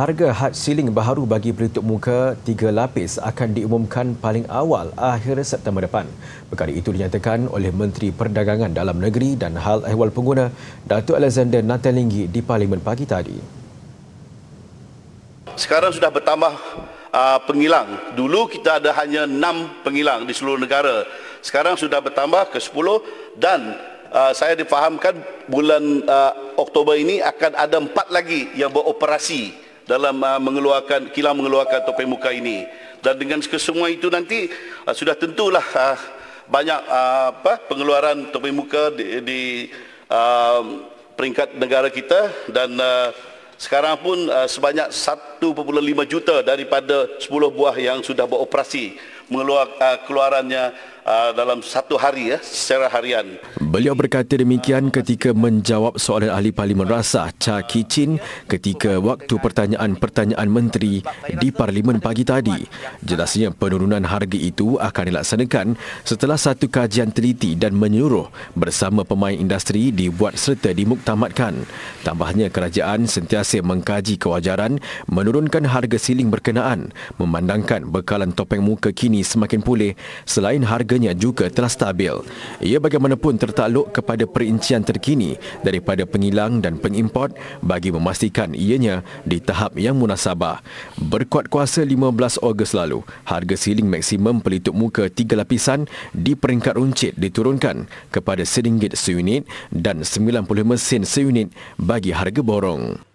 Harga hard ceiling baharu bagi pelitup muka tiga lapis akan diumumkan paling awal akhir September depan. Perkara itu dinyatakan oleh Menteri Perdagangan Dalam Negeri dan Hal Ehwal Pengguna, Datuk Alexander Natalinggi di Parlimen pagi tadi. Sekarang sudah bertambah uh, pengilang. Dulu kita ada hanya enam pengilang di seluruh negara. Sekarang sudah bertambah ke sepuluh dan Uh, saya difahamkan bulan uh, Oktober ini akan ada empat lagi yang beroperasi dalam uh, mengeluarkan kilang mengeluarkan topeng muka ini dan dengan kesemua itu nanti uh, sudah tentulah uh, banyak uh, apa pengeluaran topeng muka di, di uh, peringkat negara kita dan uh, sekarang pun uh, sebanyak 1.5 juta daripada 10 buah yang sudah beroperasi mengeluarkan uh, keluarannya uh, dalam satu hari ya secara harian. Beliau berkata demikian ketika menjawab soalan ahli parlimen rasah Cha Ki ketika waktu pertanyaan-pertanyaan menteri di parlimen pagi tadi. Jelasnya penurunan harga itu akan dilaksanakan setelah satu kajian teliti dan menyuruh bersama pemain industri dibuat serta dimuktamadkan. Tambahnya kerajaan sentiasa mengkaji kewajaran menurut menurunkan harga siling berkenaan memandangkan bekalan topeng muka kini semakin pulih selain harganya juga telah stabil. Ia bagaimanapun tertakluk kepada perincian terkini daripada pengilang dan pengimport bagi memastikan ianya di tahap yang munasabah. Berkuat kuasa 15 Ogos lalu, harga siling maksimum pelitup muka tiga lapisan di peringkat runcit diturunkan kepada RM1 seunit dan 95 sen seunit bagi harga borong.